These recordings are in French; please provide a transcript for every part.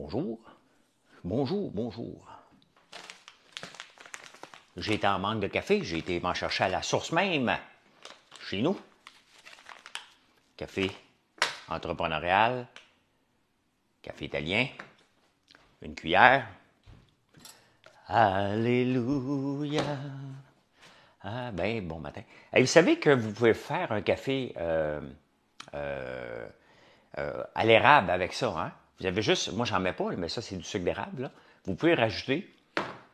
Bonjour. Bonjour, bonjour. J'ai été en manque de café, j'ai été m'en chercher à la source même, chez nous. Café entrepreneurial, café italien, une cuillère. Alléluia. Ah ben, bon matin. Et vous savez que vous pouvez faire un café euh, euh, euh, à l'érable avec ça, hein? Vous avez juste, moi j'en mets pas, mais ça c'est du sucre d'érable. Vous pouvez rajouter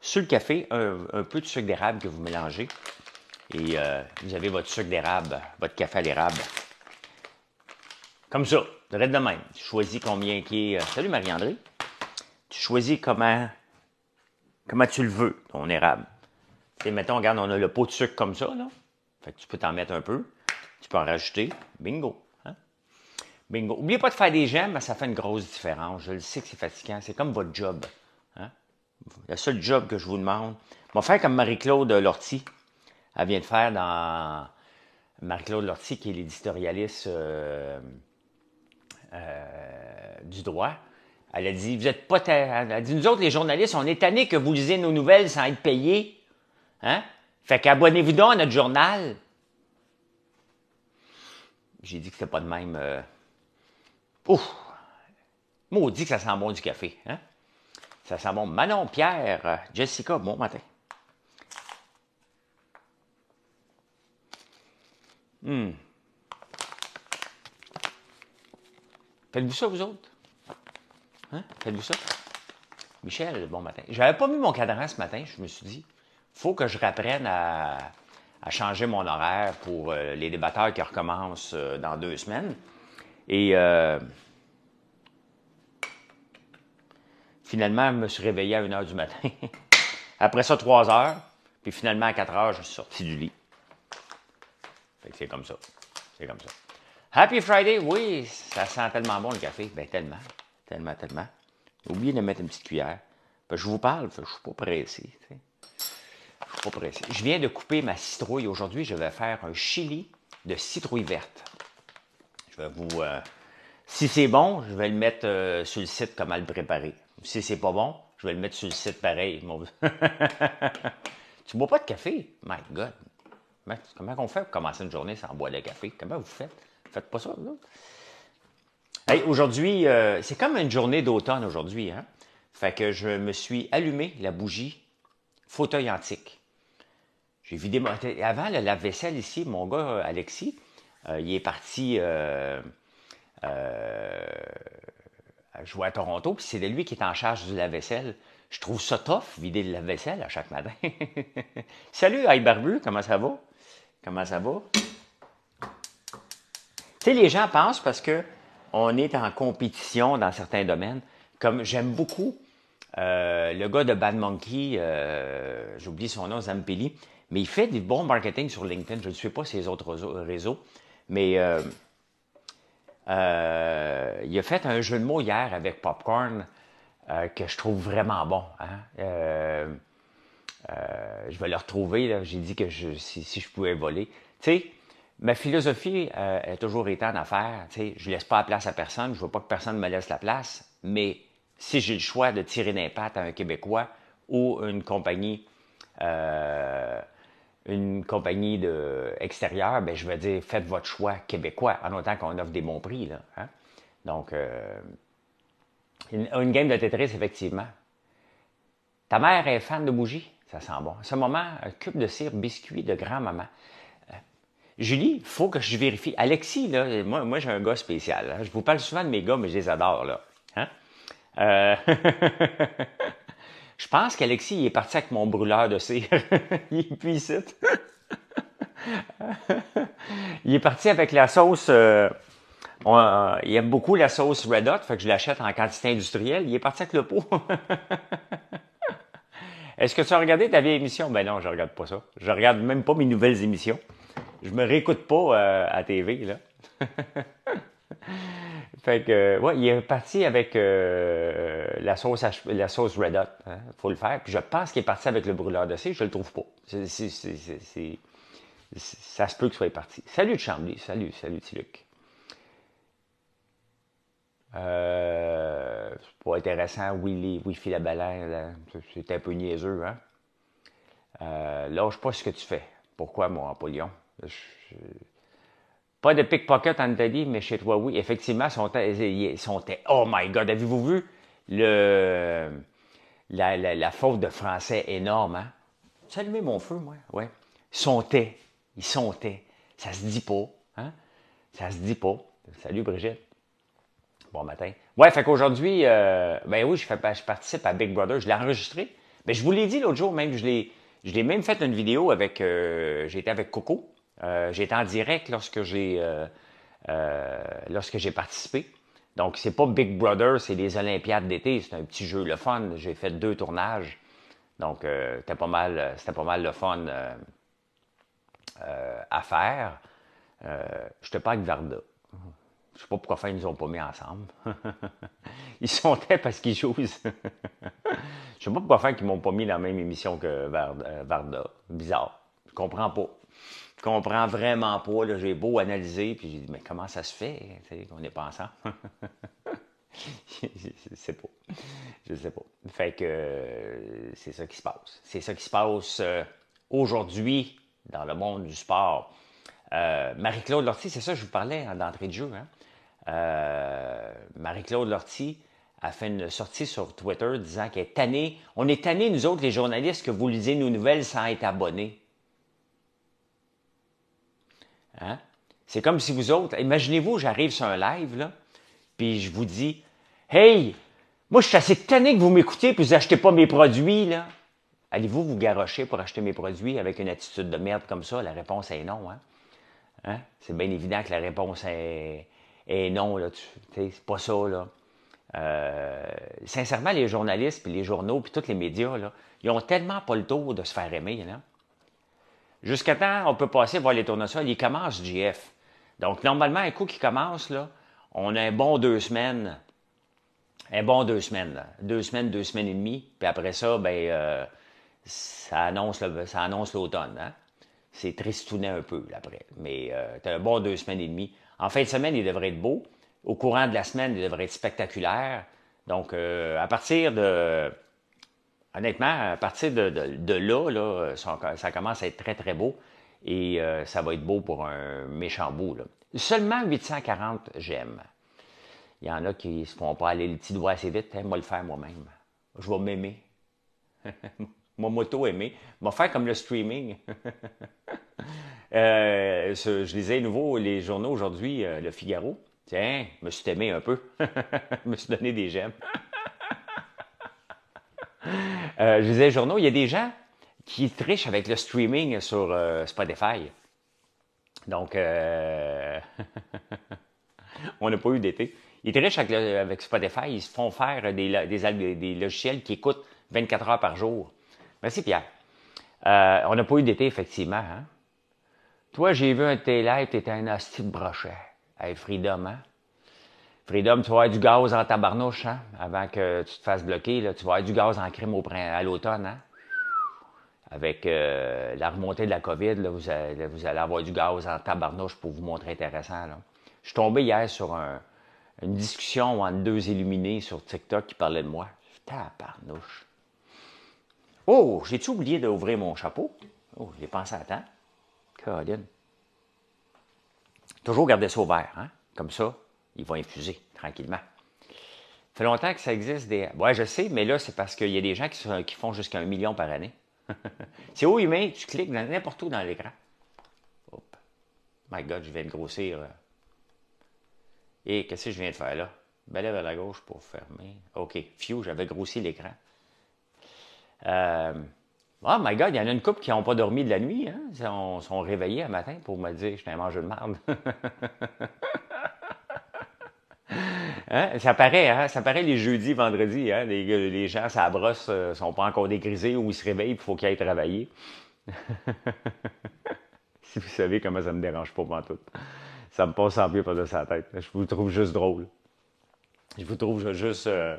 sur le café un, peu de sucre d'érable que vous mélangez. Et euh, vous avez votre sucre d'érable, votre café à l'érable. Comme ça, de de même. Tu choisis combien qui est. Euh, salut Marie-André. Tu choisis comment, comment tu le veux, ton érable. et mettons, regarde, on a le pot de sucre comme ça, là. Fait tu peux t'en mettre un peu. Tu peux en rajouter. Bingo. Bingo. N'oubliez pas de faire des j'aime, mais ça fait une grosse différence. Je le sais que c'est fatigant. C'est comme votre job. Hein? Le seul job que je vous demande. On va faire comme Marie-Claude Lortie. Elle vient de faire dans. Marie-Claude Lortie, qui est l'éditorialiste euh, euh, du droit. Elle a dit Vous êtes pas. Elle a dit Nous autres, les journalistes, on est tannés que vous lisez nos nouvelles sans être payés. Hein? Fait qu'abonnez-vous donc à notre journal. J'ai dit que c'était pas de même. Euh, Ouf! Maudit que ça sent bon du café. Hein? Ça sent bon. Manon, Pierre, euh, Jessica, bon matin. Hum. Faites-vous ça, vous autres? Hein? Faites-vous ça? Michel, bon matin. J'avais pas mis mon cadran ce matin. Je me suis dit, faut que je reprenne à, changer mon horaire pour euh, les débatteurs qui recommencent euh, dans deux semaines. Et euh, finalement, je me suis réveillé à 1 h du matin. Après ça, 3 h Puis finalement, à 4 h je suis sorti du lit. c'est comme ça. C'est comme ça. Happy Friday, oui, ça sent tellement bon le café. Ben tellement, tellement, tellement. Oubliez de mettre une petite cuillère. je vous parle, je ne suis pas pressé. Je suis pas pressé. Je viens de couper ma citrouille. Aujourd'hui, je vais faire un chili de citrouille verte. Euh, si c'est bon, je vais le mettre euh, sur le site à le préparer. Si c'est pas bon, je vais le mettre sur le site pareil. tu bois pas de café? My God! Comment on fait pour commencer une journée sans boire de café? Comment vous faites? faites pas ça, aujourd'hui, euh, c'est comme une journée d'automne aujourd'hui, hein? Fait que je me suis allumé la bougie fauteuil antique. J'ai vidé mon... Avant, la lave-vaisselle ici, mon gars Alexis, euh, il est parti euh, euh, jouer à Toronto, puis c'est lui qui est en charge du lave-vaisselle. Je trouve ça tough, vider le lave-vaisselle à chaque matin. Salut, Aïe comment ça va? Comment ça va? Tu sais, les gens pensent parce que on est en compétition dans certains domaines. Comme j'aime beaucoup le gars de Bad Monkey, j'oublie son nom, Zampelli, mais il fait du bon marketing sur LinkedIn. Je ne suis pas ses autres réseaux. Mais euh, euh, il a fait un jeu de mots hier avec Popcorn euh, que je trouve vraiment bon. Hein. je vais le retrouver. J'ai dit que si, je pouvais voler. Tu sais, ma philosophie a toujours été en affaires. je ne laisse pas la place à personne. Je ne veux pas que personne me laisse la place. Mais si j'ai le choix de tirer d'impact à un Québécois ou une compagnie une compagnie de extérieure, ben, je veux dire, faites votre choix québécois, en autant qu'on offre des bons prix. Là, hein. Donc, euh, une, une, game de Tetris, effectivement. Ta mère est fan de bougies? Ça sent bon. ce moment, un cube de cire biscuit de grand-maman. Euh, Julie, il faut que je vérifie. Alexis, moi, moi j'ai un gars spécial. Hein. Je vous parle souvent de mes gars, mais je les adore. Là. Hein? Euh, Je pense qu'Alexis il est parti avec mon brûleur de cire. il est il est parti avec la sauce. Euh, euh, il aime beaucoup la sauce Red Hot, fait que je l'achète en quantité industrielle. Il est parti avec le pot. Est-ce que tu as regardé ta vieille émission? Ben non, je regarde pas ça. Je regarde même pas mes nouvelles émissions. Je me réécoute pas euh, à TV, là. Fait que, ouais, il est parti avec euh, la, sauce la sauce Red Hot. Hein, faut le faire. Puis je pense qu'il est parti avec le brûleur de C, Je le trouve pas. ça se peut qu'il soit parti. Salut de Salut, salut Tiluc. Euh, c'est pas intéressant. Willy, fi la baleine. C'est un peu niaiseux. Hein? Euh, lâche pas ce que tu fais. Pourquoi, mon Apollyon? Pas de pickpocket en Italie, mais chez toi, oui. Effectivement, sont, sont oh my God, avez-vous vu le, la, la, faute de français énorme, hein? Tu mon feu, moi? Ouais. sont Ils sont Ça se dit pas, hein? Ça se dit pas. Salut, Brigitte. Bon matin. Ouais, fait qu'aujourd'hui, euh, ben oui, ben, je, participe à Big Brother. Je l'ai enregistré. Mais je vous l'ai dit l'autre jour, même, je l'ai, même fait une vidéo avec, euh, j'étais avec Coco. Euh, j'étais en direct lorsque j'ai euh, euh, lorsque j'ai participé. Donc, c'est pas Big Brother, c'est les Olympiades d'été. C'est un petit jeu, le fun. J'ai fait deux tournages. Donc, c'était pas mal, c'était pas mal le fun à faire. je te parle avec Varda. Je sais pas pourquoi ils ils nous ont pas mis ensemble. ils sont parce qu'ils jouent. je sais pas pourquoi ils ne m'ont pas mis dans la même émission que Varda. Bizarre. Je comprends pas comprends vraiment pas. J'ai beau analyser, puis j'ai dit, mais comment ça se fait qu'on n'est pas ensemble? je sais pas. Je sais pas. Fait que euh, c'est ça qui se passe. C'est ça qui se passe euh, aujourd'hui dans le monde du sport. Euh, Marie-Claude Lortie, c'est ça que je vous parlais en d'entrée de jeu. Hein. Marie-Claude Lortie a fait une sortie sur Twitter disant qu'elle est tannée. On est tannés, nous autres, les journalistes, que vous lisez nos nouvelles sans être abonnés. Hein? C'est comme si vous autres, imaginez-vous, j'arrive sur un live, là, puis je vous dis, Hey, moi, je suis assez tanné que vous m'écoutez puis vous n'achetez pas mes produits, là. Allez-vous vous garrocher pour acheter mes produits avec une attitude de merde comme ça? La réponse est non, hein? Hein? C'est bien évident que la réponse est, non, là. C'est pas ça, là. Euh, sincèrement, les journalistes, puis les journaux, puis tous les médias, là, ils ont tellement pas le tour de se faire aimer, là. Jusqu'à temps, on peut passer voir les tournesols. Il commence JF. Donc, normalement, un coup qui commence, là, on a un bon deux semaines. Un bon deux semaines. Deux semaines, deux semaines et demie. Puis après ça, ben, euh, ça annonce l'automne. Hein? C'est tristounet un peu, après. Mais euh, tu as un bon deux semaines et demie. En fin de semaine, il devrait être beau. Au courant de la semaine, il devrait être spectaculaire. Donc, euh, à partir de honnêtement, à partir de, là, là ça, commence à être très, très beau. Et euh, ça va être beau pour un méchant bout. Seulement 840 j'aime. Il y en a qui ne se font pas aller le petit doigt assez vite. Hein, moi, le faire moi-même. Je vais m'aimer. Ma moto aimer. Je vais faire comme le streaming. Euh, je lisais à nouveau les journaux aujourd'hui, euh, Le Figaro. Tiens, je me suis aimé un peu. je me suis donné des j'aime. Euh, je disais journaux, il y a des gens qui trichent avec le streaming sur euh, Spotify. Donc, euh, on n'a pas eu d'été. Ils trichent avec, Spotify, ils se font faire des, des, logiciels qui écoutent 24 heures par jour. Merci Pierre. on n'a pas eu d'été, effectivement. Hein. Toi, j'ai vu un télé t'étais un hostile brochet. Hey, freedom, hein? Freedom, tu vas avoir du gaz en tabarnouche, hein? Avant que tu te fasses bloquer, là. Tu vas avoir du gaz en crime au à l'automne, hein? Avec euh, la remontée de la COVID, là, vous, allez, avoir du gaz en tabarnouche pour vous montrer intéressant, Je suis tombé hier sur une discussion entre deux illuminés sur TikTok qui parlaient de moi. Tabarnouche. Oh, j'ai-tu oublié d'ouvrir mon chapeau? Oh, j'ai pensé à temps. Colin. Toujours garder ça ouvert, hein? Comme ça, il va infuser tranquillement. Ça fait longtemps que ça existe des. Ouais, je sais, mais là, c'est parce qu'il y a des gens qui, font jusqu'à un million par année. c'est où, humain, tu cliques n'importe où dans l'écran. Oh My God, je viens de grossir. Et qu'est-ce que je viens de faire là? Belle vers la gauche pour fermer. OK. Phew, j'avais grossi l'écran. Euh, oh my God, il y en a une couple qui n'ont pas dormi de la nuit. Hein? Ils sont, sont réveillés à matin pour me dire je t'ai mangé de merde. Hein? Ça paraît, hein? ça paraît les jeudis, vendredis. Hein? Les, gens, ça brosse, euh, sont pas encore dégrisés ou ils se réveillent, il faut qu'ils aillent travailler. si vous savez comment ça me dérange pas, moi, tout. Ça me passe en pied par de sa tête. Je vous trouve juste drôle. Je vous trouve juste. Euh,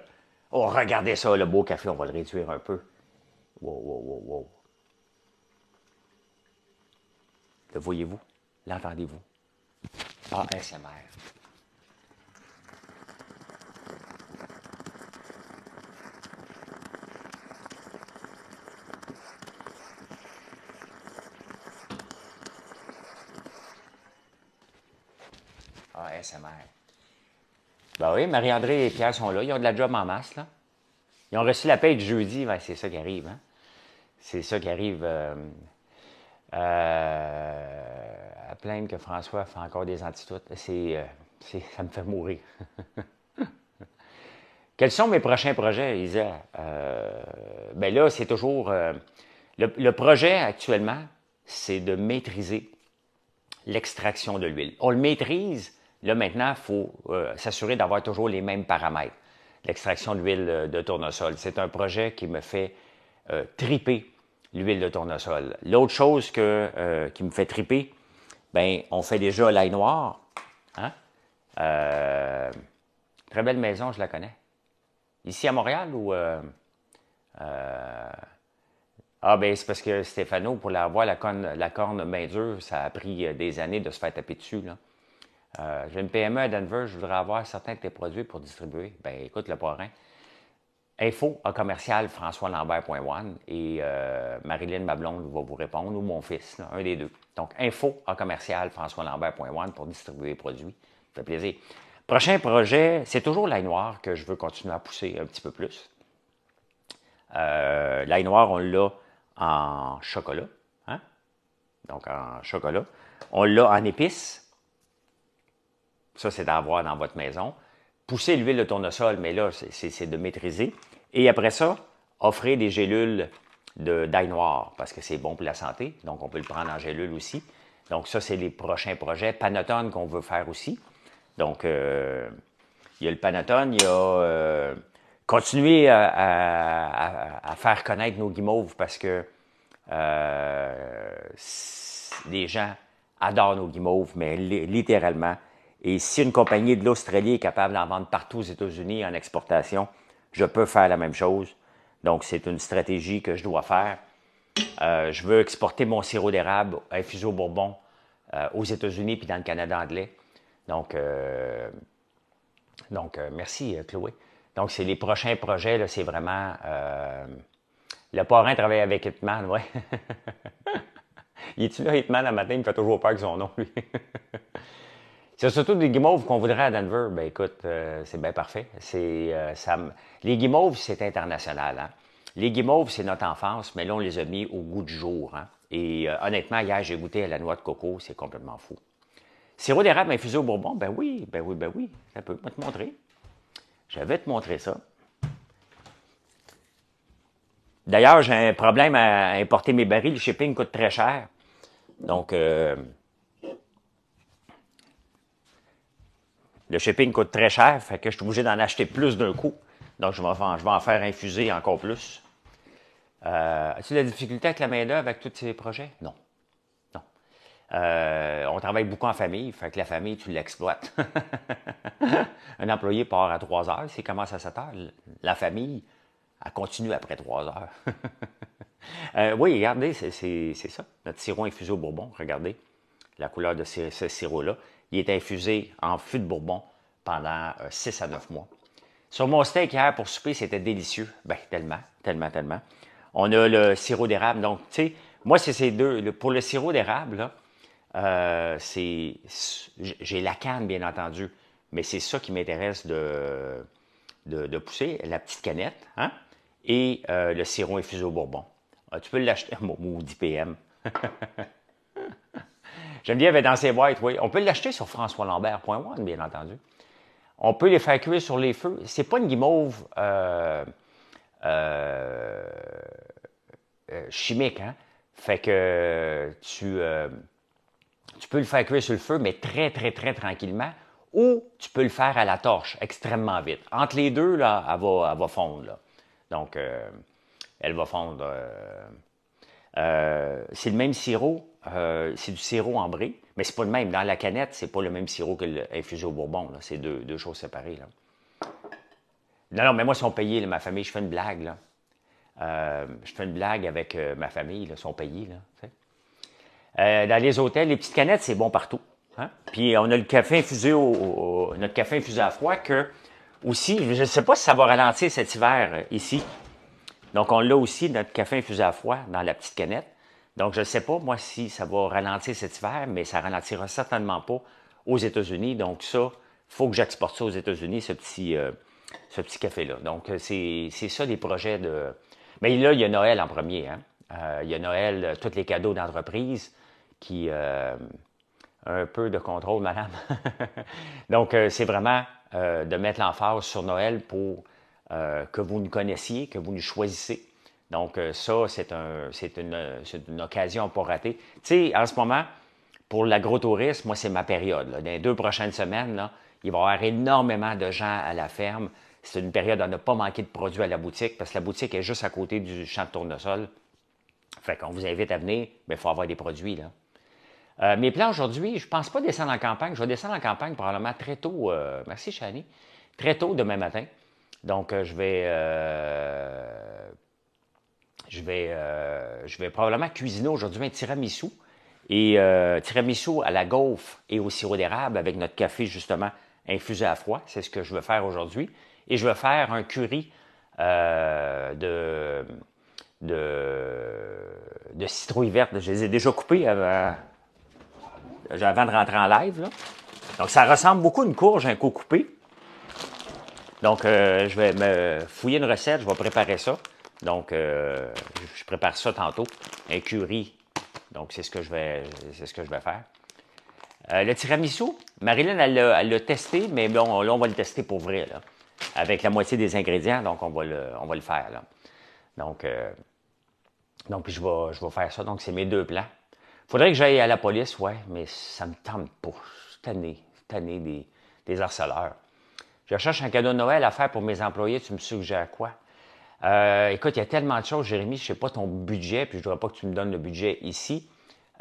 oh, regardez ça, le beau café, on va le réduire un peu. Wow, wow, wow, wow. Le voyez-vous? L'entendez-vous? ASMR. Ah, ASMR. Ben oui, Marie-André et Pierre sont là. Ils ont de la job en masse, là. Ils ont reçu la paie de jeudi. c'est ça qui arrive, hein. C'est ça qui arrive. Euh, euh, à plaindre que François fait encore des antitoutes. Euh, c'est, ça me fait mourir. Quels sont mes prochains projets, Isa? ben là, c'est toujours. le projet actuellement, c'est de maîtriser l'extraction de l'huile. On le maîtrise Là, maintenant, il faut euh, s'assurer d'avoir toujours les mêmes paramètres. L'extraction d'huile euh, de tournesol, c'est un projet qui me fait euh, triper l'huile de tournesol. L'autre chose qui me fait triper, ben, on fait déjà l'ail noir. Hein? très belle maison, je la connais. Ici à Montréal ou. Ah, ben c'est parce que Stéphano, pour la voir, la corne, la corne main dure, ça a pris des années de se faire taper dessus. Là. Euh, j'ai une PME à Denver, je voudrais avoir certains de tes produits pour distribuer. Ben, écoute, le parrain. Info à commercial françoislambert.one et euh, Marilyn Mablonde va vous répondre, ou mon fils, un des deux. Donc, info à commercial françoislambert.one pour distribuer les produits. Ça fait plaisir. Prochain projet, c'est toujours l'ail noir que je veux continuer à pousser un petit peu plus. Euh, l'ail noir, on l'a en chocolat. Hein? Donc, en chocolat. On l'a en épices. Ça, c'est d'avoir dans votre maison. Pousser l'huile de tournesol, mais là, c'est de maîtriser. Et après ça, offrez des gélules d'ail noir parce que c'est bon pour la santé. Donc, on peut le prendre en gélule aussi. Donc, ça, c'est les prochains projets. Panotone qu'on veut faire aussi. Donc, euh, il y a le Panotone, il y a euh, continuer à, faire connaître nos guimauves parce que euh, les gens adorent nos guimauves, mais littéralement, et si une compagnie de l'Australie est capable d'en vendre partout aux États-Unis en exportation, je peux faire la même chose. Donc, c'est une stratégie que je dois faire. Euh, je veux exporter mon sirop d'érable infusé au Bourbon euh, aux États-Unis puis dans le Canada anglais. Donc, euh, donc merci, Chloé. Donc, c'est les prochains projets, c'est vraiment. le parrain travaille avec Hitman, oui. il est-tu là, Hitman, le matin? Il me fait toujours peur que son nom, lui. C'est surtout des guimauves qu'on voudrait à Denver. Ben écoute, euh, c'est bien parfait. Euh, les guimauves, c'est international. Hein. Les guimauves, c'est notre enfance, mais là, on les a mis au goût du jour. Hein. Et euh, honnêtement, hier, j'ai goûté à la noix de coco, c'est complètement fou. Sirop d'érable infusé au bourbon, ben oui, ben oui, ben oui. Ça peut, je te montrer. Je vais te montrer ça. D'ailleurs, j'ai un problème à importer mes barils. Le shipping coûte très cher. Donc, Le shipping coûte très cher, fait que je suis obligé d'en acheter plus d'un coup. Donc, je vais, en, je vais en faire infuser encore plus. Euh, as-tu de la difficulté avec la main-d'œuvre, avec tous ces projets? Non. Non. Euh, on travaille beaucoup en famille, fait que la famille, tu l'exploites. Un employé part à 3 heures, s'il commence à 7 heures, la famille, elle continue après 3 heures. Euh, oui, regardez, c'est ça. Notre sirop infusé au bourbon, regardez la couleur de ce sirop-là. Il est infusé en fût de bourbon pendant 6 euh, à 9 mois. Sur mon steak hier pour souper, c'était délicieux. Ben, tellement, tellement, tellement. On a le sirop d'érable. Donc, tu sais, moi, c'est ces deux. pour le sirop d'érable, euh, c'est, j'ai la canne, bien entendu, mais c'est ça qui m'intéresse de, de, pousser, la petite canette, hein? et euh, le sirop infusé au bourbon. Ah, tu peux l'acheter, au 10 PM. Geneviève est dans ses boîtes, oui. On peut l'acheter sur françoislambert.one, bien entendu. On peut les faire cuire sur les feux. C'est pas une guimauve euh, euh, euh, chimique, hein? Fait que tu, tu peux le faire cuire sur le feu, mais très, très, très tranquillement. Ou tu peux le faire à la torche, extrêmement vite. Entre les deux, là, elle va, fondre. Donc, elle va fondre. c'est le même sirop, euh, c'est du sirop ambré, mais c'est pas le même. Dans la canette, c'est pas le même sirop que l'infusé au bourbon. C'est deux, deux, choses séparées. Non, non, mais moi, ils sont payés, ma famille. Je fais une blague. Euh, je fais une blague avec euh, ma famille. Ils sont payés. dans les hôtels, les petites canettes, c'est bon partout. Hein. Puis on a le café infusé au, notre café infusé à froid que aussi, je ne sais pas si ça va ralentir cet hiver ici. Donc on l'a aussi, notre café infusé à froid, dans la petite canette. Donc, je ne sais pas, moi, si ça va ralentir cet hiver, mais ça ralentira certainement pas aux États-Unis. Donc, ça, il faut que j'exporte ça aux États-Unis, ce petit, euh, petit café-là. Donc, euh, c'est ça les projets de. Mais là, il y a Noël en premier. Hein. Euh, il y a Noël, tous les cadeaux d'entreprise qui. un peu de contrôle, madame. Donc, c'est vraiment de mettre l'emphase sur Noël pour que vous nous connaissiez, que vous nous choisissiez donc, euh, ça, c'est un, une, euh, une, occasion pas rater. Tu sais, en ce moment, pour l'agrotourisme, moi, c'est ma période. Dans les deux prochaines semaines, il va y avoir énormément de gens à la ferme. C'est une période à ne pas manquer de produits à la boutique parce que la boutique est juste à côté du champ de tournesol. Fait qu'on vous invite à venir, mais il faut avoir des produits. Là. Euh, mes plans aujourd'hui, je ne pense pas descendre en campagne. Je vais descendre en campagne probablement très tôt. merci, Chani. Très tôt demain matin. Donc, je vais euh, je vais, probablement cuisiner aujourd'hui un tiramisu. Et euh, tiramisu à la gaufre et au sirop d'érable avec notre café, justement, infusé à froid. C'est ce que je veux faire aujourd'hui. Et je vais faire un curry euh, de, de, de, citrouille verte. Je les ai déjà coupées avant, de rentrer en live. Donc, ça ressemble beaucoup à une courge, un coup coupé. Donc, je vais me fouiller une recette, je vais préparer ça. Donc, euh, je prépare ça tantôt. Un curry. Donc, c'est ce que je vais, c'est ce que je vais faire. Euh, le tiramisu, Marilyn, elle l'a testé, mais bon, là, on va le tester pour vrai, là, avec la moitié des ingrédients. Donc, on va le, on va le faire, là. Donc, euh, donc je vais, je vais faire ça. Donc, c'est mes deux plans. Faudrait que j'aille à la police, ouais, mais ça me tente pas. Cette année, cette année des, des harceleurs. Je cherche un cadeau de Noël à faire pour mes employés. Tu me suggères quoi? Euh, écoute, il y a tellement de choses, Jérémy, je ne sais pas ton budget, puis je ne voudrais pas que tu me donnes le budget ici.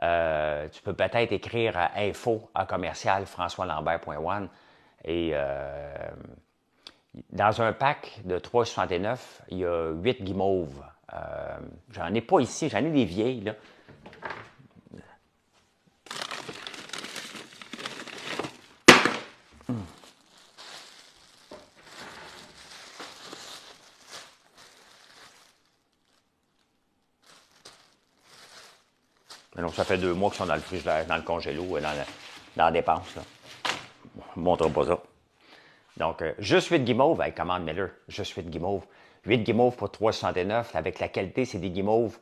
Euh, tu peux peut-être écrire à info à commercial françoislambert.one et euh, dans un pack de 3,69, il y a 8 guimauves. j'en ai pas ici, j'en ai des vieilles. Là. Ça fait deux mois qu'ils sont dans le frigidaire, dans le congélo, euh, dans, la, dans la dépense. montre pas ça. Donc, euh, juste 8 guimauves, avec commande Miller, juste 8 guimauves. 8 guimauves pour 3,69, avec la qualité, c'est des guimauves,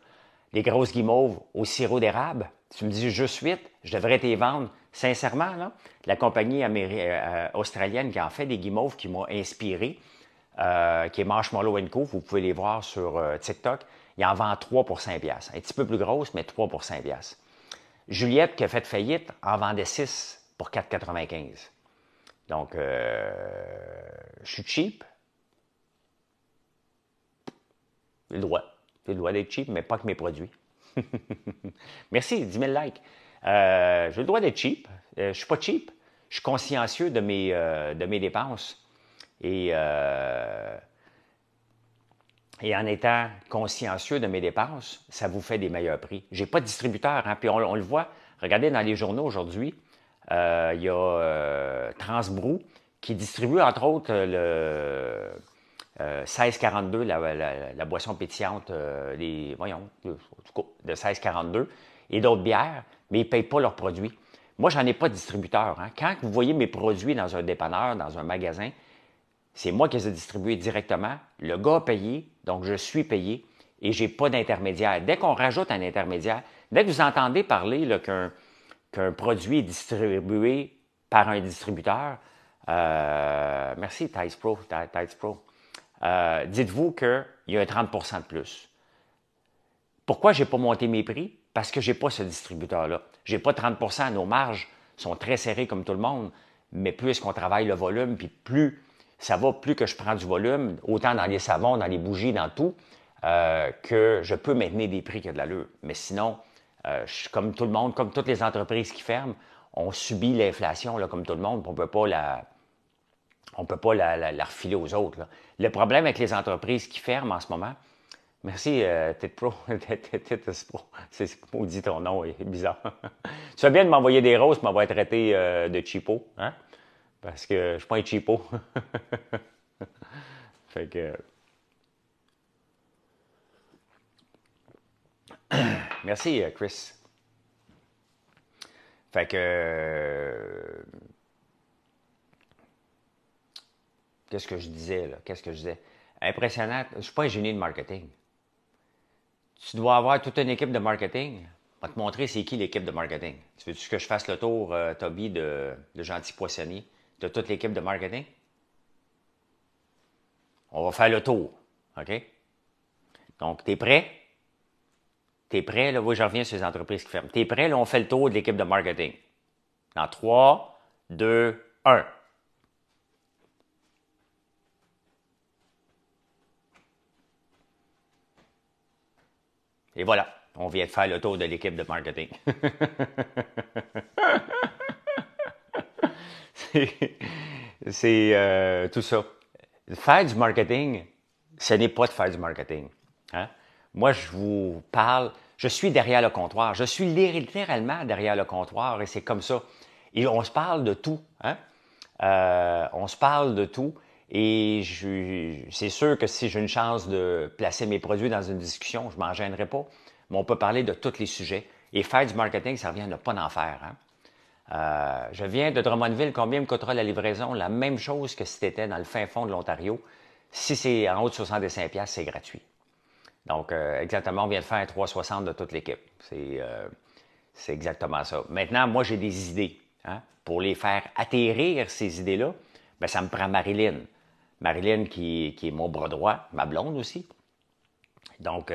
des grosses guimauves au sirop d'érable. Tu me dis juste 8, je devrais t'y vendre. Sincèrement, la compagnie euh, australienne qui en fait des guimauves qui m'ont inspiré, qui est Marshmallow Co, vous pouvez les voir sur TikTok, il en vend 3 pour 5 Un petit peu plus grosse, mais 3 pour 5 Juliette, qui a fait faillite, en vendait 6 pour 4,95. Donc, euh, je suis cheap. J'ai le droit. J'ai le droit d'être cheap, mais pas que mes produits. Merci, 10 000 likes. Euh, j'ai le droit d'être cheap. Euh, je ne suis pas cheap. Je suis consciencieux de mes, euh, de mes dépenses. Et et en étant consciencieux de mes dépenses, ça vous fait des meilleurs prix. Je n'ai pas de distributeur, hein, puis on, le voit. Regardez dans les journaux aujourd'hui, euh, il y a euh, Transbrou qui distribue entre autres euh, le 1642, la, boisson pétillante, les, voyons, de, de 1642, et d'autres bières, mais ils ne payent pas leurs produits. Moi, j'en ai pas de distributeur. Hein. Quand vous voyez mes produits dans un dépanneur, dans un magasin, c'est moi qui les ai distribués directement. Le gars a payé, donc je suis payé et j'ai pas d'intermédiaire. Dès qu'on rajoute un intermédiaire, dès que vous entendez parler qu'un produit est distribué par un distributeur, euh, merci Tides Pro, Tides Pro. Euh, dites-vous qu'il y a un 30 de plus. Pourquoi je n'ai pas monté mes prix? Parce que je n'ai pas ce distributeur-là. Je n'ai pas 30 Nos marges sont très serrées comme tout le monde, mais plus qu'on travaille le volume, puis plus ça va plus que je prends du volume, autant dans les savons, dans les bougies, dans tout, euh, que je peux maintenir des prix qui ont de l'allure. Mais sinon, euh, je, comme tout le monde, comme toutes les entreprises qui ferment, on subit l'inflation comme tout le monde, on ne peut pas la, on peut pas la, refiler aux autres. Le problème avec les entreprises qui ferment en ce moment, merci euh, Pro, c'est maudit ton nom, c'est bizarre. tu vas bien de m'envoyer des roses, mais traité euh, de cheapo, hein? Parce que je suis pas un cheapo. fait que. Merci, euh, Chris. Fait que. Euh, qu'est-ce que je disais, là? Qu'est-ce que je disais? Impressionnant. Je ne suis pas un génie de marketing. Tu dois avoir toute une équipe de marketing. pour te montrer c'est qui l'équipe de marketing. Tu veux que je fasse le tour, euh, Toby, de, de Gentil Poissonnier? de toute l'équipe de marketing? On va faire le tour. OK? Donc, tu es prêt? Tu es prêt? Là, je reviens sur les entreprises qui ferment. Tu es prêt? Là, on fait le tour de l'équipe de marketing. Dans 3, 2, 1. Et voilà, on vient de faire le tour de l'équipe de marketing. c'est euh, tout ça. Faire du marketing, ce n'est pas de faire du marketing. Hein. Moi, je vous parle, je suis derrière le comptoir. Je suis littéralement derrière le comptoir et c'est comme ça. Et on se parle de tout. Hein. Euh, on se parle de tout. Et c'est sûr que si j'ai une chance de placer mes produits dans une discussion, je ne m'en gênerai pas. Mais on peut parler de tous les sujets. Et faire du marketing, ça revient de pas en faire. Hein. Euh, je viens de Drummondville, combien me coûtera la livraison? La même chose que si c'était dans le fin fond de l'Ontario. Si c'est en haut de 65$, c'est gratuit. Donc, euh, exactement, on vient de faire un 360 de toute l'équipe. Euh, c'est, exactement ça. Maintenant, moi, j'ai des idées. Hein, pour les faire atterrir, ces idées-là, ben, ça me prend Marilyn. Marilyn, qui est mon bras droit, ma blonde aussi. Donc,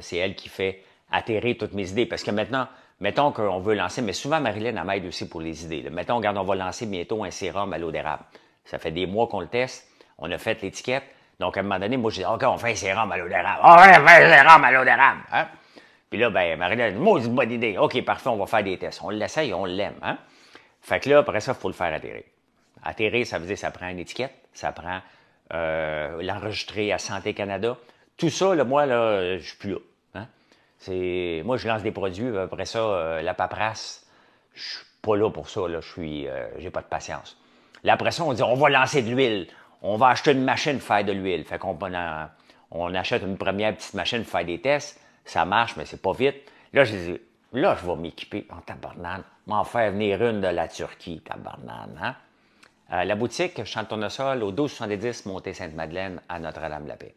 c'est elle qui fait atterrir toutes mes idées. Parce que maintenant, Mettons qu'on veut lancer, mais souvent Marilyn m'aide aussi pour les idées. Mettons, regarde, on va lancer bientôt un sérum à l'eau d'érable. Ça fait des mois qu'on le teste, on a fait l'étiquette. Donc, à un moment donné, moi, je dis, OK, on fait un sérum à l'eau d'érable. On fait un sérum à l'eau d'érable. Hein? Puis là, ben, Marilyn, moi, c'est une bonne idée. OK, parfait, on va faire des tests. On l'essaye, on l'aime. Hein? Fait que là, après ça, il faut le faire atterrir. Atterrir, ça veut dire ça prend une étiquette, ça prend euh, l'enregistrer à Santé Canada. Tout ça, là, moi, là, je suis plus là moi, je lance des produits, euh, après ça, euh, la paperasse, je suis pas là pour ça, Je suis, euh, j'ai pas de patience. Là, après ça, on dit, on va lancer de l'huile. On va acheter une machine pour faire de l'huile. Fait qu'on on, achète une première petite machine pour faire des tests. Ça marche, mais c'est pas vite. Là, je dis, là, je vais m'équiper en oh, tabarnane. M'en faire venir une de la Turquie, tabarnane, hein. la boutique, je au 1270 Montée-Sainte-Madeleine à Notre-Dame-la-Paix.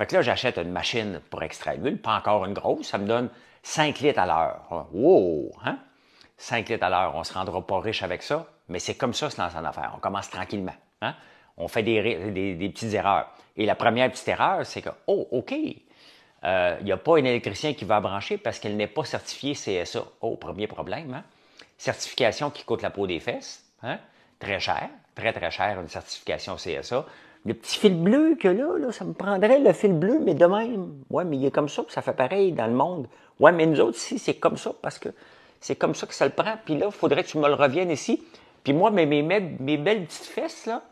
Fait que là, j'achète une machine pour extraire l'huile, pas encore une grosse, ça me donne 5 litres à l'heure. Wow! 5 hein? litres à l'heure, on ne se rendra pas riche avec ça, mais c'est comme ça, c'est dans en affaire. On commence tranquillement. Hein? On fait des, petites erreurs. Et la première petite erreur, c'est que, oh, OK, il euh, n'y a pas un électricien qui va brancher parce qu'elle n'est pas certifiée CSA. Oh, premier problème. Hein? Certification qui coûte la peau des fesses. Très cher, très, très cher, une certification CSA le petit fil bleu que là, là, ça me prendrait le fil bleu, mais de même. Ouais, mais il est comme ça, puis ça fait pareil dans le monde. Ouais, mais nous autres, ici, c'est comme ça, parce que c'est comme ça que ça le prend. Puis là, il faudrait que tu me le reviennes ici. Puis moi, mes, mes, mes, belles petites fesses, là,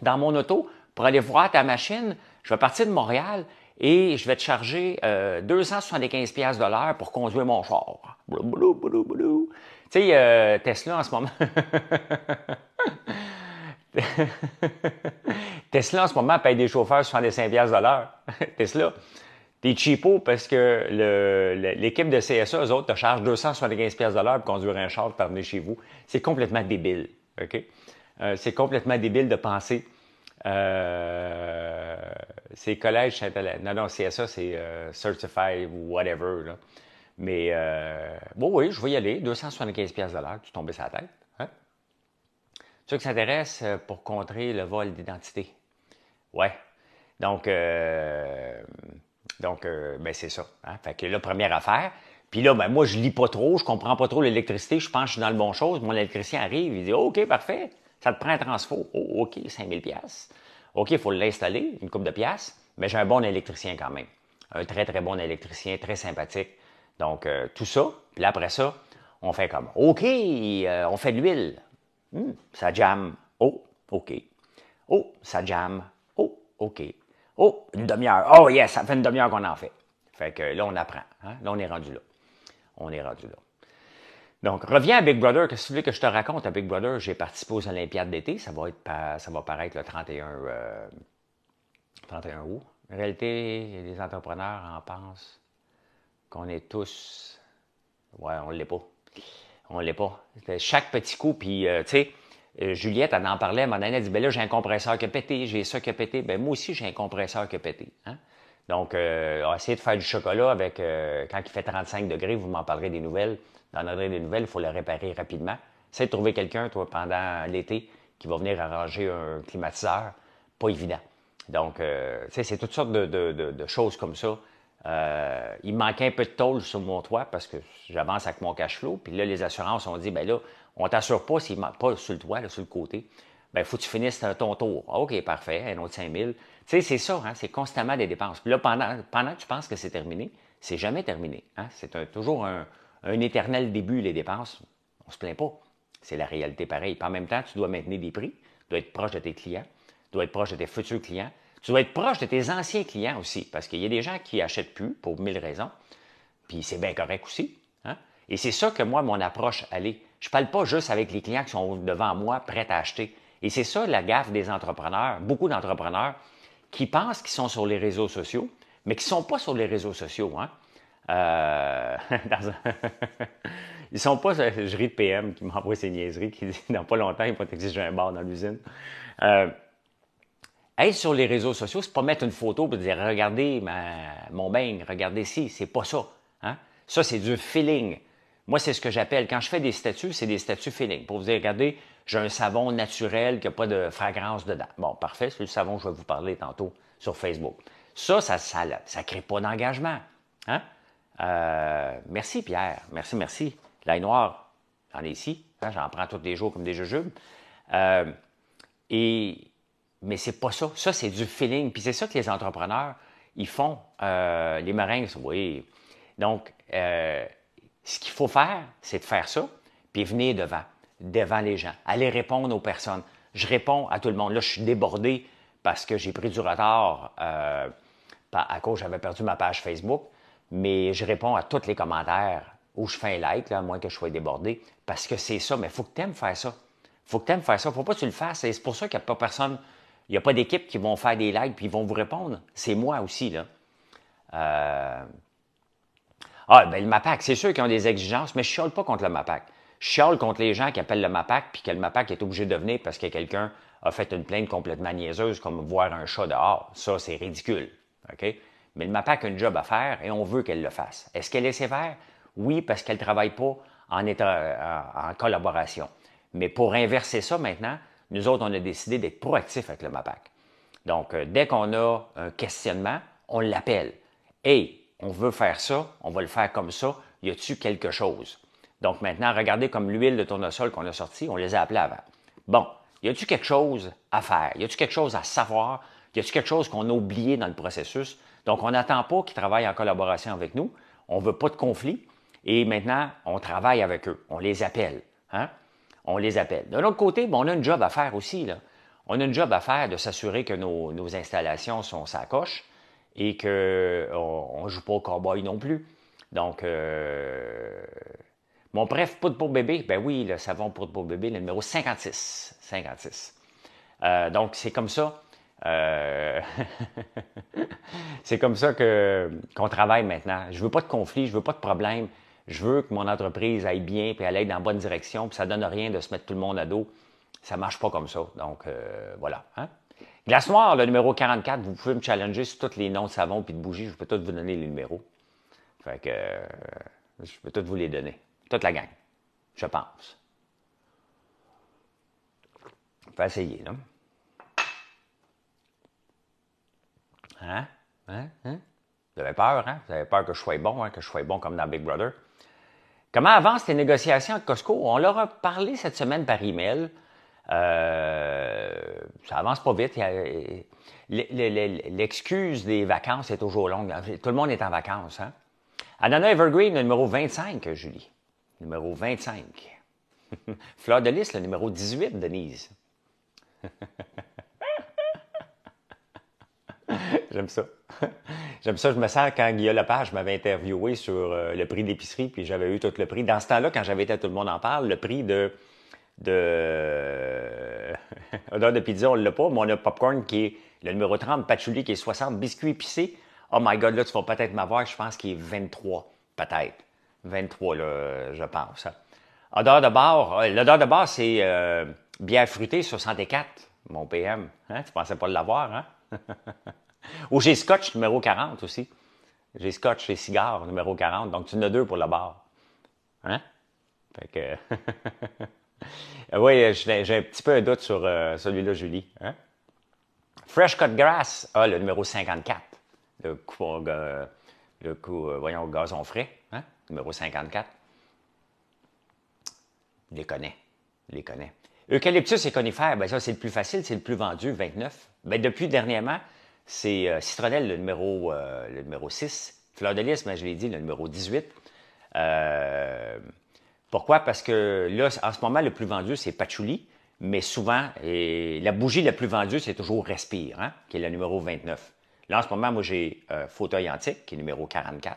dans mon auto, pour aller voir ta machine, je vais partir de Montréal et je vais te charger 275$ euh, de l'heure pour conduire mon char. Blou, blou, blou, blou. Tu sais, euh, Tesla en ce moment. Tesla, en ce moment, paye des chauffeurs 65 de l'heure. Tesla, t'es cheapo parce que l'équipe de CSA, eux autres, te charge 275 pour conduire un char pour venir chez vous. C'est complètement débile, OK? Euh, c'est complètement débile de penser. Euh, c'est collège Non, non, CSA, c'est euh, Certified ou whatever, Mais, bon, euh, oui, je vais y aller. 275 tu tombais sa tête. Ceux qui s'intéressent euh, pour contrer le vol d'identité. Ouais. Donc, euh, donc euh, ben c'est ça. Hein. Fait que la première affaire. Puis là, ben moi, je lis pas trop, je comprends pas trop l'électricité, je pense que je suis dans le bon chose. Mon électricien arrive, il dit OK, parfait, ça te prend un transfo. Oh, OK, 5000 pièces. OK, il faut l'installer, une coupe de pièces, mais j'ai un bon électricien quand même. Un très, très bon électricien, très sympathique. Donc, tout ça. Puis après ça, on fait comme OK, on fait de l'huile. Hum, ça jam. Oh, OK. Oh, ça jam. Oh, OK. Oh, une demi-heure. Oh, yes, ça fait une demi-heure qu'on en fait. Fait que là, on apprend. Hein. Là, on est rendu là. On est rendu là. Donc, reviens à Big Brother. Qu'est-ce que tu veux que je te raconte à Big Brother? J'ai participé aux Olympiades d'été. Ça va, ça va paraître le 31, 31 euh, août. En réalité, les entrepreneurs en pensent qu'on est tous. Ouais, on ne l'est pas. On l'est pas. Chaque petit coup, puis euh, tu sais, euh, Juliette, elle en parlait, mon année, dit, ben là, j'ai un compresseur qui a pété, j'ai ça qui a pété. Ben moi aussi, j'ai un compresseur qui a pété. Hein. Donc, euh, on va essayer de faire du chocolat avec, quand il fait 35 degrés, vous m'en parlerez des nouvelles. Dans aurez des nouvelles, il faut le réparer rapidement. C'est trouver quelqu'un, toi, pendant l'été, qui va venir arranger un climatiseur. Pas évident. Donc, tu sais, c'est toutes sortes de choses comme ça euh, il manquait un peu de tôle sur mon toit parce que j'avance avec mon cash flow. Puis là, les assurances ont dit, ben là, on ne t'assure pas s'il manque pas sur le toit, sur le côté. Ben, faut que tu finisses ton tour. Ah, OK, parfait, un autre 5 000. Tu sais, c'est ça, hein, c'est constamment des dépenses. Puis là, pendant, que tu penses que c'est terminé, c'est jamais terminé. Hein. C'est toujours un, éternel début, les dépenses. On se plaint pas. C'est la réalité pareille. Puis en même temps, tu dois maintenir des prix, tu dois être proche de tes clients, tu dois être proche de tes futurs clients. Tu dois être proche de tes anciens clients aussi, parce qu'il y a des gens qui n'achètent plus pour mille raisons, puis c'est bien correct aussi. Hein. Et c'est ça que moi, mon approche, allez, Je ne parle pas juste avec les clients qui sont devant moi, prêts à acheter. Et c'est ça la gaffe des entrepreneurs, beaucoup d'entrepreneurs qui pensent qu'ils sont sur les réseaux sociaux, mais qui ne sont pas sur les réseaux sociaux. Hein? Euh, ils sont pas. Je ris de PM qui m'envoie ses niaiseries, qui dit dans pas longtemps, il va t'exiger un bar dans l'usine. Euh, être sur les réseaux sociaux, c'est pas mettre une photo pour dire regardez ma, mon beigne, regardez ci, c'est pas ça. Hein? Ça, c'est du feeling. Moi, c'est ce que j'appelle, quand je fais des statuts, c'est des statuts feeling. Pour vous dire, regardez, j'ai un savon naturel qui n'a pas de fragrance dedans. Bon, parfait, c'est le savon je vais vous parler tantôt sur Facebook. Ça, ça ne ça, crée pas d'engagement. Hein? Euh, merci, Pierre. Merci, merci. L'ail noir, j'en ai ici. Hein, j'en prends tous les jours comme des jujubes. Euh, et mais c'est pas ça. Ça, c'est du feeling. Puis c'est ça que les entrepreneurs, ils font. Euh, les meringues, oui. Donc, euh, ce qu'il faut faire, c'est de faire ça, puis venir devant, devant les gens. Aller répondre aux personnes. Je réponds à tout le monde. Là, je suis débordé parce que j'ai pris du retard euh, à cause j'avais perdu ma page Facebook. Mais je réponds à tous les commentaires où je fais un like, à moins que je sois débordé, parce que c'est ça. Mais il faut que tu aimes faire ça. faut que tu aimes faire ça. faut pas que tu le fasses. Et c'est pour ça qu'il n'y a pas personne il n'y a pas d'équipe qui vont faire des lives puis ils vont vous répondre. C'est moi aussi, là. Euh, ah, ben le MAPAC, c'est sûr qu'ils ont des exigences, mais je chiale pas contre le MAPAC. Je chiale contre les gens qui appellent le MAPAC puis que le MAPAC est obligé de venir parce que quelqu'un a fait une plainte complètement niaiseuse comme voir un chat dehors. Ça, c'est ridicule. OK? Mais le MAPAC a une job à faire et on veut qu'elle le fasse. Est-ce qu'elle est sévère? Oui, parce qu'elle ne travaille pas en collaboration. Mais pour inverser ça maintenant, nous autres, on a décidé d'être proactifs avec le MAPAC. Donc, euh, dès qu'on a un questionnement, on l'appelle. Hey, on veut faire ça, on va le faire comme ça, y a-tu quelque chose? Donc, maintenant, regardez comme l'huile de tournesol qu'on a sortie, on les a appelés avant. Bon, y a-tu quelque chose à faire? Y a-tu quelque chose à savoir? Y a-tu quelque chose qu'on a oublié dans le processus? Donc, on n'attend pas qu'ils travaillent en collaboration avec nous. On ne veut pas de conflit. Et maintenant, on travaille avec eux. On les appelle. Hein? on les appelle. D'un autre côté, on a un job à faire aussi. Là. On a une job à faire de s'assurer que nos, installations sont sacoches et qu'on ne joue pas au cowboy non plus. Donc, euh, mon bref, poudre pour bébé, ben oui, le savon poudre pour bébé, le numéro 56. 56. Euh, donc, c'est comme ça. Euh, c'est comme ça que, qu'on travaille maintenant. Je ne veux pas de conflit, je ne veux pas de problème je veux que mon entreprise aille bien, puis elle aille dans la bonne direction, puis ça donne rien de se mettre tout le monde à dos. Ça marche pas comme ça. Donc, euh, voilà. Hein? Glace noire, le numéro 44, vous pouvez me challenger sur tous les noms de savon puis de bougies. Je peux tout vous donner les numéros. Fait que euh, je peux tout vous les donner. Toute la gang, je pense. On essayer, non hein? hein? Hein? Vous avez peur, hein? Vous avez peur que je sois bon, hein, que je sois bon comme dans Big Brother? Comment avancent les négociations avec Costco? On leur a parlé cette semaine par email. Euh, ça avance pas vite. L'excuse des vacances est toujours longue. Tout le monde est en vacances. Hein? Anana Evergreen, le numéro 25, Julie. Numéro 25. Fleur de Lys, le numéro 18, Denise. J'aime ça. J'aime ça, je me sens quand Guillaume Lepage m'avait interviewé sur euh, le prix d'épicerie, puis j'avais eu tout le prix. Dans ce temps-là, quand j'avais été Tout le monde en parle, le prix de. de. odeur de pizza, on l'a pas, mais on a popcorn qui est le numéro 30, patchouli qui est 60, biscuits épicés. Oh my God, là, tu vas peut-être m'avoir, je pense qu'il est 23, peut-être. 23, là, je pense. Hein. Odeur de bar, euh, l'odeur de bar, c'est bien euh, bière fruitée 64, mon PM. Hein? Tu pensais pas l'avoir, hein? Ou j'ai Scotch numéro 40 aussi. J'ai Scotch et cigare numéro 40. Donc, tu en as deux pour la barre. Hein? Fait que. oui, j'ai un petit peu un doute sur euh, celui-là, Julie. Hein? Fresh Cut Grass, ah, le numéro 54. Le coup, le coup euh, voyons, gazon frais, hein? numéro 54. Je les connais. Je les connais. Eucalyptus et conifères, ben ça, c'est le plus facile, c'est le plus vendu, 29. Ben, depuis dernièrement, c'est euh, Citronnelle, le numéro, euh, le numéro 6. Fleur de Lys, je l'ai dit, le numéro 18. Euh, pourquoi? Parce que là, en ce moment, le plus vendu, c'est Patchouli, mais souvent, la bougie la plus vendue, c'est toujours Respire, hein, qui est le numéro 29. Là, en ce moment, moi, j'ai Fauteuil Antique, qui est numéro 44.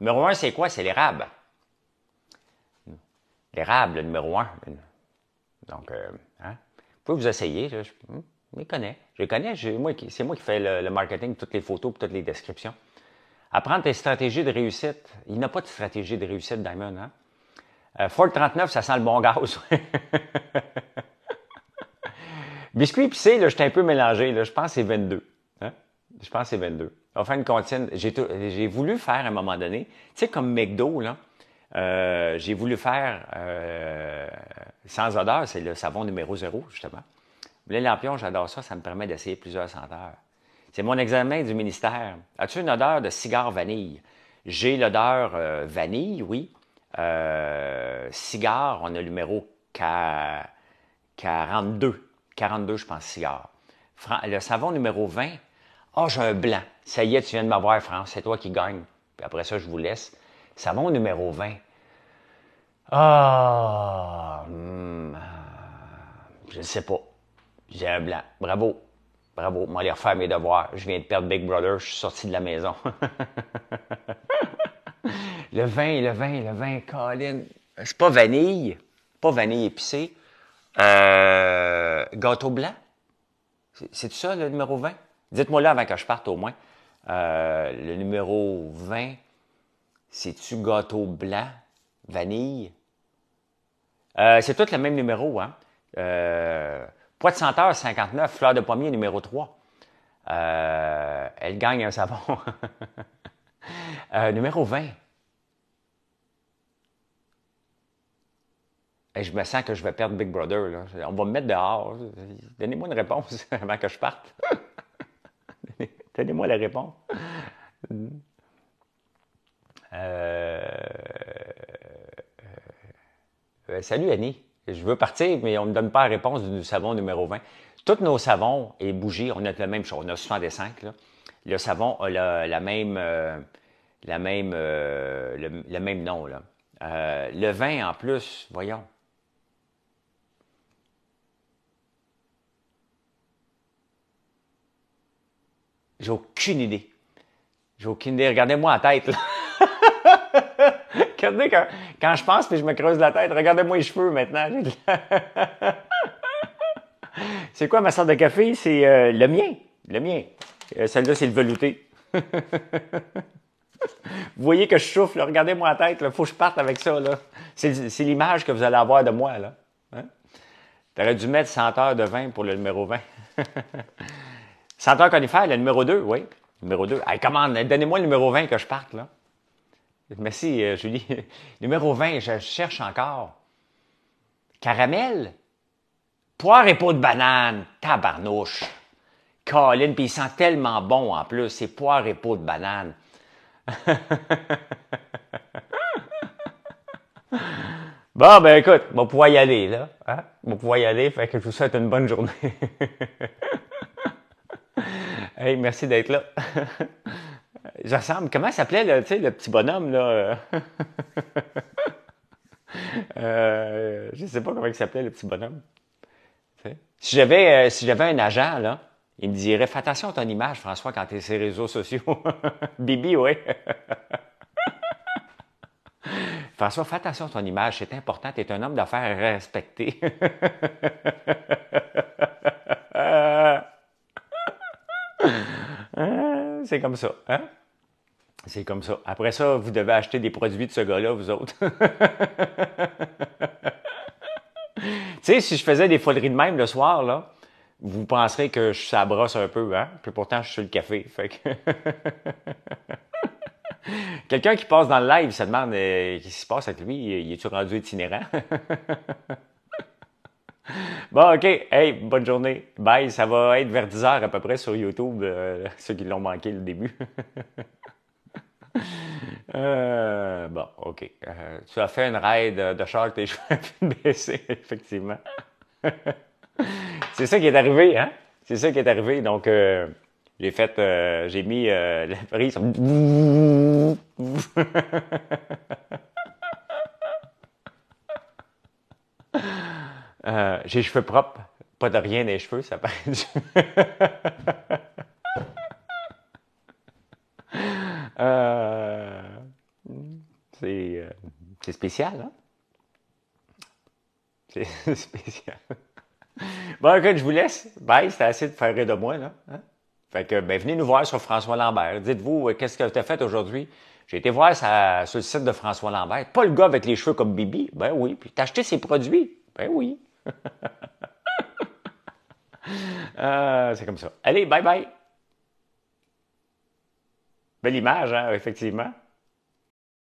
Numéro 1, c'est quoi? C'est l'érable. L'érable, le numéro 1. Donc, hein? vous pouvez vous essayer. Je... Hmm? Je connais. Je connais. c'est moi qui fais le, marketing, toutes les photos, toutes les descriptions. Apprendre tes stratégies de réussite. Il n'a pas de stratégie de réussite, Diamond. Hein? Euh, Ford 39, ça sent le bon gaz. Biscuit épicé, là, j'étais un peu mélangé. Là. Je pense que c'est 22. Hein? Je pense que c'est 22. On va faire une comptine. J'ai, voulu faire à un moment donné, tu sais, comme McDo, là, euh, j'ai voulu faire euh, sans odeur, c'est le savon numéro 0, justement. Les lampions, j'adore ça, ça me permet d'essayer plusieurs senteurs. C'est mon examen du ministère. As-tu une odeur de cigare vanille? J'ai l'odeur euh, vanille, oui. Euh, cigare, on a le numéro 42. 42, je pense, cigare. le savon numéro 20. Ah, oh, j'ai un blanc. Ça y est, tu viens de m'avoir, France. C'est toi qui gagne. Puis après ça, je vous laisse. Savon numéro 20. Ah, hmm. je ne sais pas. J'ai un blanc. Bravo. Bravo. Moi, aller refaire mes devoirs. Je viens de perdre Big Brother. Je suis sorti de la maison. le vin, le vin, le vin, Colin. C'est pas vanille. Pas vanille épicée. Euh, gâteau blanc. C'est ça, le numéro 20? Dites-moi là avant que je parte, au moins. Euh, le numéro 20, c'est-tu gâteau blanc, vanille? Euh, c'est tout le même numéro, hein? Euh, Poids de senteur, 59. Fleur de pommier, numéro 3. Euh, elle gagne un savon. Euh, numéro 20. Et je me sens que je vais perdre Big Brother. On va me mettre dehors. Donnez-moi une réponse avant que je parte. Donnez-moi la réponse. Euh, salut Annie. Je veux partir, mais on ne me donne pas la réponse du savon numéro 20. Tous nos savons et bougies, on a la même chose. On a 65. Là. Le savon a la, même, la même, euh, euh, le, même nom. Là. Euh, le vin, en plus, voyons. J'ai aucune idée. J'ai aucune idée. Regardez-moi en tête. Là. Regardez quand, je pense puis je me creuse la tête. Regardez-moi les cheveux maintenant. c'est quoi ma sorte de café? C'est euh, le mien. Le mien. Euh, Celle-là, c'est le velouté. vous voyez que je souffle. Regardez-moi la tête. Il faut que je parte avec ça. C'est l'image que vous allez avoir de moi. Là. Hein? Tu aurais dû mettre senteur heures de vin pour le numéro 20. 100 heures conifère, le numéro 2, oui. Numéro 2. Hey, commande, donnez-moi le numéro 20 que je parte. là. Merci, euh, Julie. Numéro 20, je cherche encore. Caramel? Poire et peau de banane, tabarnouche. Colin, puis il sent tellement bon en plus, c'est poire et peau de banane. bon, ben écoute, on va y aller, là. Hein? On va y aller, fait que je vous souhaite une bonne journée. hey, merci d'être là. Comment s'appelait le, petit bonhomme, là? euh, je sais pas comment il s'appelait, le petit bonhomme. Si j'avais, euh, si j'avais un agent, là, il me dirait Fais attention à ton image, François, quand tu es sur les réseaux sociaux. Bibi, oui. François, fais attention à ton image, c'est important, tu es un homme d'affaires respecté. Euh, c'est comme ça, hein? C'est comme ça. Après ça, vous devez acheter des produits de ce gars-là, vous autres. tu sais, si je faisais des foleries de même le soir, là, vous penserez que je ça brosse un peu, hein? Puis pourtant, je suis le café. Quelqu'un qui passe dans le live se demande euh, qu'est-ce qui se passe avec lui, il est-tu rendu itinérant? bon, OK. Hey, bonne journée. Bye. Ça va être vers 10h à peu près sur YouTube, euh, ceux qui l'ont manqué le début. euh, bon, OK. Euh, tu as fait une raid de char tes cheveux baissés, effectivement. c'est ça qui est arrivé, hein? C'est ça qui est arrivé. Donc, euh, j'ai fait, euh, j'ai mis la prise. j'ai les cheveux propres, pas de rien des cheveux, ça paraît. Euh, euh, c'est, spécial, hein? C'est spécial. Bon, écoute, je vous laisse. Bye, c'était assez de faire de moi, là. Hein? Fait que, ben, venez nous voir sur François Lambert. Dites-vous, euh, qu'est-ce que tu as fait aujourd'hui? J'ai été voir sur le site de François Lambert. Pas le gars avec les cheveux comme Bibi. Ben oui. Puis t'as acheté ses produits. Ben oui. c'est comme ça. Allez, bye bye. Belle image, hein, effectivement.